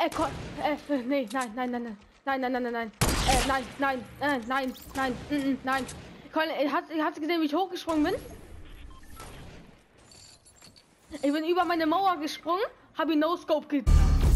Er äh, kommt. Äh, nee, nein, nein, nein, nein. Nein, nein, nein, nein, nein. Äh, nein, nein, äh, nein, nein, nein, mm, nein, mm, nein. Colin, äh, hat, hast du gesehen, wie ich hochgesprungen bin? Ich bin über meine Mauer gesprungen, habe ihn No-Scope getroffen.